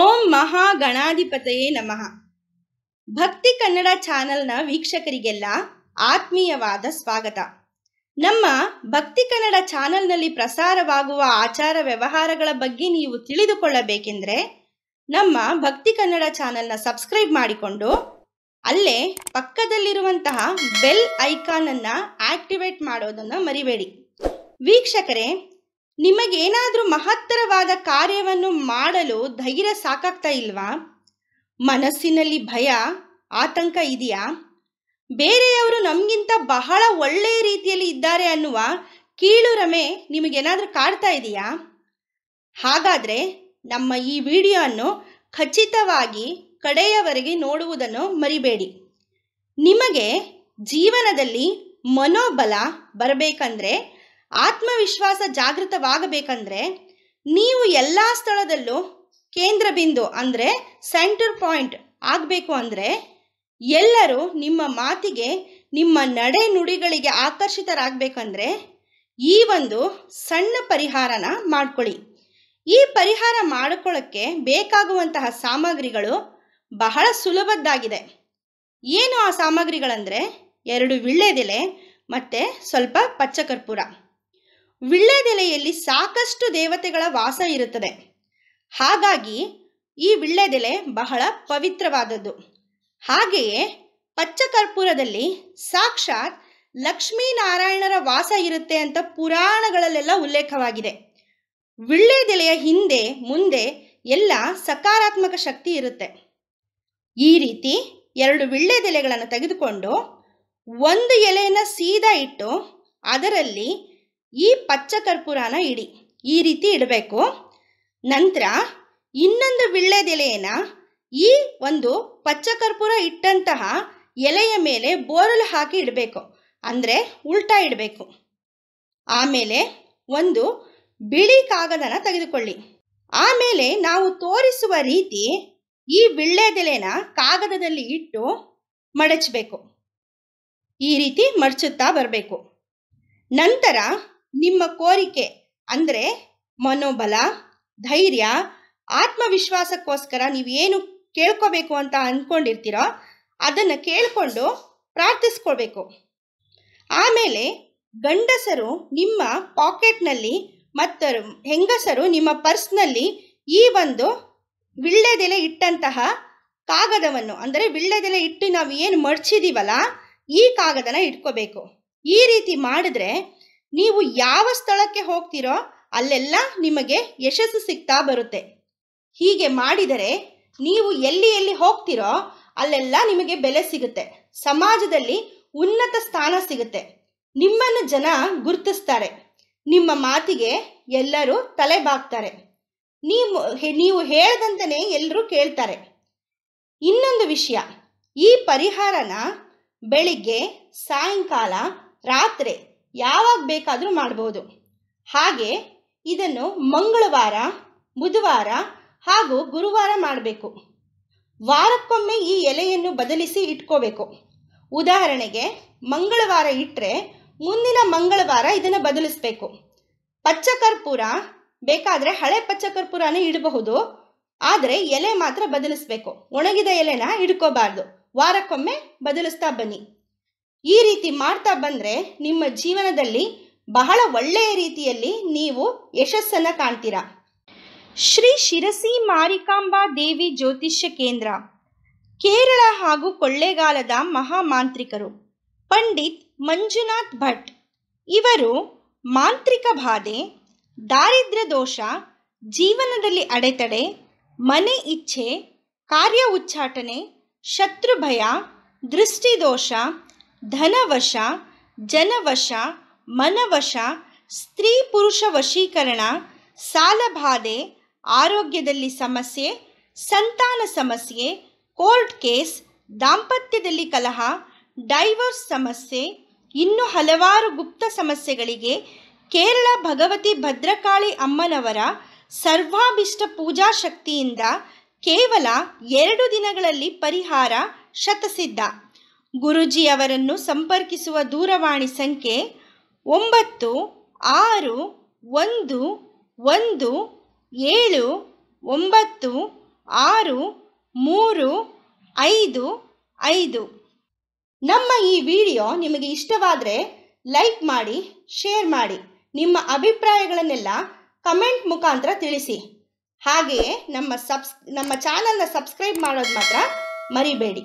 ಓಂ ಮಹಾ ಗಣಾಧಿಪತಯೇ ನಮಃ ಭಕ್ತಿ ಕನ್ನಡ ಚಾನೆಲ್ನ ವೀಕ್ಷಕರಿಗೆಲ್ಲ ಆತ್ಮೀಯವಾದ ಸ್ವಾಗತ ನಮ್ಮ ಭಕ್ತಿ ಕನ್ನಡ ಚಾನೆಲ್ನಲ್ಲಿ ಪ್ರಸಾರವಾಗುವ ಆಚಾರ ವ್ಯವಹಾರಗಳ ಬಗ್ಗೆ ನೀವು ತಿಳಿದುಕೊಳ್ಳಬೇಕೆಂದರೆ ನಮ್ಮ ಭಕ್ತಿ ಕನ್ನಡ ಚಾನೆಲ್ನ ಸಬ್ಸ್ಕ್ರೈಬ್ ಮಾಡಿಕೊಂಡು ಅಲ್ಲೇ ಪಕ್ಕದಲ್ಲಿರುವಂತಹ ಬೆಲ್ ಐಕಾನನ್ನು ಆಕ್ಟಿವೇಟ್ ಮಾಡೋದನ್ನು ಮರಿಬೇಡಿ ವೀಕ್ಷಕರೇ ನಿಮಗೇನಾದರೂ ಮಹತ್ತರವಾದ ಕಾರ್ಯವನ್ನು ಮಾಡಲು ಧೈರ್ಯ ಸಾಕಾಗ್ತಾ ಇಲ್ವಾ ಮನಸ್ಸಿನಲ್ಲಿ ಭಯ ಆತಂಕ ಇದೆಯಾ ಬೇರೆಯವರು ನಮಗಿಂತ ಬಹಳ ಒಳ್ಳೆಯ ರೀತಿಯಲ್ಲಿ ಇದ್ದಾರೆ ಅನ್ನುವ ಕೀಳು ರಮೆ ನಿಮಗೇನಾದರೂ ಕಾಡ್ತಾ ಇದೆಯಾ ಹಾಗಾದರೆ ನಮ್ಮ ಈ ವಿಡಿಯೋವನ್ನು ಖಚಿತವಾಗಿ ಕಡೆಯವರೆಗೆ ನೋಡುವುದನ್ನು ಮರಿಬೇಡಿ ನಿಮಗೆ ಜೀವನದಲ್ಲಿ ಮನೋಬಲ ಬರಬೇಕಂದ್ರೆ ಆತ್ಮವಿಶ್ವಾಸ ಜಾಗೃತವಾಗಬೇಕಂದ್ರೆ ನೀವು ಎಲ್ಲ ಸ್ಥಳದಲ್ಲೂ ಕೇಂದ್ರ ಬಿಂದು ಅಂದರೆ ಸೆಂಟರ್ ಪಾಯಿಂಟ್ ಆಗಬೇಕು ಅಂದರೆ ಎಲ್ಲರೂ ನಿಮ್ಮ ಮಾತಿಗೆ ನಿಮ್ಮ ನಡೆ ನುಡಿಗಳಿಗೆ ಆಕರ್ಷಿತರಾಗಬೇಕಂದ್ರೆ ಈ ಒಂದು ಸಣ್ಣ ಪರಿಹಾರನ ಮಾಡ್ಕೊಳ್ಳಿ ಈ ಪರಿಹಾರ ಮಾಡಿಕೊಳ್ಳೋಕ್ಕೆ ಬೇಕಾಗುವಂತಹ ಸಾಮಗ್ರಿಗಳು ಬಹಳ ಸುಲಭದ್ದಾಗಿದೆ ಏನು ಆ ಸಾಮಗ್ರಿಗಳಂದರೆ ಎರಡು ವಿಳ್ಳೆದೆಲೆ ಮತ್ತು ಸ್ವಲ್ಪ ಪಚ್ಚಕರ್ಪೂರ ವಿಳ್ಳೆದೆಲೆಯಲ್ಲಿ ಸಾಕಷ್ಟು ದೇವತೆಗಳ ವಾಸ ಇರುತ್ತದೆ ಹಾಗಾಗಿ ಈ ವಿಳ್ಳೆದೆಲೆ ಬಹಳ ಪವಿತ್ರವಾದದ್ದು ಹಾಗೆಯೇ ಕರ್ಪೂರದಲ್ಲಿ ಸಾಕ್ಷಾತ್ ಲಕ್ಷ್ಮೀನಾರಾಯಣರ ವಾಸ ಇರುತ್ತೆ ಅಂತ ಪುರಾಣಗಳಲ್ಲೆಲ್ಲ ಉಲ್ಲೇಖವಾಗಿದೆ ವಿಳ್ಳೆದೆಲೆಯ ಹಿಂದೆ ಮುಂದೆ ಎಲ್ಲ ಸಕಾರಾತ್ಮಕ ಶಕ್ತಿ ಇರುತ್ತೆ ಈ ರೀತಿ ಎರಡು ವಿಳ್ಳೆದೆಲೆಗಳನ್ನು ತೆಗೆದುಕೊಂಡು ಒಂದು ಎಲೆಯನ್ನು ಸೀದಾ ಇಟ್ಟು ಅದರಲ್ಲಿ ಈ ಪಚ್ಚ ಕರ್ಪೂರನ ಇಡಿ ಈ ರೀತಿ ಇಡಬೇಕು ನಂತರ ಇನ್ನೊಂದು ವಿಳ್ಳೆದೆಲೆಯನ್ನು ಈ ಒಂದು ಪಚ್ಚ ಕರ್ಪೂರ ಇಟ್ಟಂತಹ ಎಲೆಯ ಮೇಲೆ ಬೋರಲ್ ಹಾಕಿ ಇಡಬೇಕು ಅಂದರೆ ಉಲ್ಟಾ ಇಡಬೇಕು ಆಮೇಲೆ ಒಂದು ಬಿಳಿ ಕಾಗದನ ತೆಗೆದುಕೊಳ್ಳಿ ಆಮೇಲೆ ನಾವು ತೋರಿಸುವ ರೀತಿ ಈ ವಿಳ್ಳೆದೆಲೆನ ಕಾಗದದಲ್ಲಿ ಇಟ್ಟು ಮಡಚಬೇಕು ಈ ರೀತಿ ಮಡಚುತ್ತಾ ಬರಬೇಕು ನಂತರ ನಿಮ್ಮ ಕೋರಿಕೆ ಅಂದರೆ ಮನೋಬಲ ಧೈರ್ಯ ಆತ್ಮವಿಶ್ವಾಸಕ್ಕೋಸ್ಕರ ನೀವು ಏನು ಕೇಳ್ಕೋಬೇಕು ಅಂತ ಅಂದ್ಕೊಂಡಿರ್ತೀರೋ ಅದನ್ನು ಕೇಳಿಕೊಂಡು ಪ್ರಾರ್ಥಿಸ್ಕೊಳ್ಬೇಕು ಆಮೇಲೆ ಗಂಡಸರು ನಿಮ್ಮ ಪಾಕೆಟ್ನಲ್ಲಿ ಮತ್ತು ಹೆಂಗಸರು ನಿಮ್ಮ ಪರ್ಸ್ನಲ್ಲಿ ಈ ಒಂದು ವಿಳ್ಳೆದೆಲೆ ಇಟ್ಟಂತಹ ಕಾಗದವನ್ನು ಅಂದರೆ ವಿಳ್ಳೆದೆಲೆ ಇಟ್ಟು ನಾವು ಏನು ಮಡ್ಚಿದ್ದೀವಲ್ಲ ಈ ಕಾಗದನ ಇಟ್ಕೋಬೇಕು ಈ ರೀತಿ ಮಾಡಿದ್ರೆ ನೀವು ಯಾವ ಸ್ಥಳಕ್ಕೆ ಹೋಗ್ತೀರೋ ಅಲ್ಲೆಲ್ಲ ನಿಮಗೆ ಯಶಸ್ಸು ಸಿಗ್ತಾ ಬರುತ್ತೆ ಹೀಗೆ ಮಾಡಿದರೆ ನೀವು ಎಲ್ಲಿ ಎಲ್ಲಿ ಹೋಗ್ತೀರೋ ಅಲ್ಲೆಲ್ಲ ನಿಮಗೆ ಬೆಲೆ ಸಿಗುತ್ತೆ ಸಮಾಜದಲ್ಲಿ ಉನ್ನತ ಸ್ಥಾನ ಸಿಗುತ್ತೆ ನಿಮ್ಮನ್ನು ಜನ ಗುರುತಿಸ್ತಾರೆ ನಿಮ್ಮ ಮಾತಿಗೆ ಎಲ್ಲರೂ ತಲೆ ಬಾಗ್ತಾರೆ ನೀವು ನೀವು ಹೇಳ್ದಂತಲೇ ಎಲ್ಲರೂ ಕೇಳ್ತಾರೆ ಇನ್ನೊಂದು ವಿಷಯ ಈ ಪರಿಹಾರನ ಬೆಳಿಗ್ಗೆ ಸಾಯಂಕಾಲ ರಾತ್ರಿ ಯಾವಾಗ ಬೇಕಾದರೂ ಮಾಡಬಹುದು ಹಾಗೆ ಇದನ್ನು ಮಂಗಳವಾರ ಬುಧವಾರ ಹಾಗೂ ಗುರುವಾರ ಮಾಡಬೇಕು ವಾರಕ್ಕೊಮ್ಮೆ ಈ ಎಲೆಯನ್ನು ಬದಲಿಸಿ ಇಟ್ಕೋಬೇಕು ಉದಾಹರಣೆಗೆ ಮಂಗಳವಾರ ಇಟ್ಟರೆ ಮುಂದಿನ ಮಂಗಳವಾರ ಇದನ್ನು ಬದಲಿಸಬೇಕು ಪಚ್ಚ ಕರ್ಪೂರ ಬೇಕಾದರೆ ಹಳೆ ಪಚ್ಚ ಇಡಬಹುದು ಆದರೆ ಎಲೆ ಮಾತ್ರ ಬದಲಿಸಬೇಕು ಒಣಗಿದ ಎಲೆನ ಇಡ್ಕೋಬಾರ್ದು ವಾರಕ್ಕೊಮ್ಮೆ ಬದಲಿಸ್ತಾ ಬನ್ನಿ ಈ ರೀತಿ ಮಾಡ್ತಾ ಬಂದರೆ ನಿಮ್ಮ ಜೀವನದಲ್ಲಿ ಬಹಳ ಒಳ್ಳೆಯ ರೀತಿಯಲ್ಲಿ ನೀವು ಯಶಸ್ಸನ್ನು ಕಾಣ್ತೀರಾ ಶ್ರೀ ಶಿರಸಿ ಮಾರಿಕಾಂಬಾ ದೇವಿ ಜ್ಯೋತಿಷ್ಯ ಕೇಂದ್ರ ಕೇರಳ ಹಾಗೂ ಕೊಳ್ಳೇಗಾಲದ ಮಾಂತ್ರಿಕರು ಪಂಡಿತ್ ಮಂಜುನಾಥ್ ಭಟ್ ಇವರು ಮಾಂತ್ರಿಕ ಬಾಧೆ ದಾರಿದ್ರ್ಯ ದೋಷ ಜೀವನದಲ್ಲಿ ಅಡೆತಡೆ ಮನೆ ಇಚ್ಛೆ ಕಾರ್ಯ ಉಚ್ಚಾಟನೆ ಶತ್ರು ಭಯ ದೃಷ್ಟಿದೋಷ ಧನವಶ ಜನವಶ ಮನವಶ ಸ್ತ್ರೀ ಪುರುಷ ವಶೀಕರಣ ಸಾಲಬಾಧೆ ಆರೋಗ್ಯದಲ್ಲಿ ಸಮಸ್ಯೆ ಸಂತಾನ ಸಮಸ್ಯೆ ಕೋರ್ಟ್ ಕೇಸ್ ದಾಂಪತ್ಯದಲ್ಲಿ ಕಲಹ ಡೈವರ್ಸ್ ಸಮಸ್ಯೆ ಇನ್ನು ಹಲವಾರು ಗುಪ್ತ ಸಮಸ್ಯೆಗಳಿಗೆ ಕೇರಳ ಭಗವತಿ ಭದ್ರಕಾಳಿ ಅಮ್ಮನವರ ಸರ್ವಾಭಿಷ್ಟ ಪೂಜಾ ಶಕ್ತಿಯಿಂದ ಕೇವಲ ಎರಡು ದಿನಗಳಲ್ಲಿ ಪರಿಹಾರ ಶತಸಿದ್ಧ ಗುರುಜಿ ಅವರನ್ನು ಸಂಪರ್ಕಿಸುವ ದೂರವಾಣಿ ಸಂಖ್ಯೆ ಒಂಬತ್ತು ಆರು ಒಂದು ಒಂದು ಏಳು ಒಂಬತ್ತು ಆರು ಮೂರು ಐದು ಐದು ನಮ್ಮ ಈ ವಿಡಿಯೋ ನಿಮಗೆ ಇಷ್ಟವಾದರೆ ಲೈಕ್ ಮಾಡಿ ಶೇರ್ ಮಾಡಿ ನಿಮ್ಮ ಅಭಿಪ್ರಾಯಗಳನ್ನೆಲ್ಲ ಕಮೆಂಟ್ ಮುಖಾಂತರ ತಿಳಿಸಿ ಹಾಗೆಯೇ ನಮ್ಮ ಸಬ್ಸ್ ನಮ್ಮ ಚಾನಲ್ನ ಸಬ್ಸ್ಕ್ರೈಬ್ ಮಾಡೋದು ಮಾತ್ರ ಮರಿಬೇಡಿ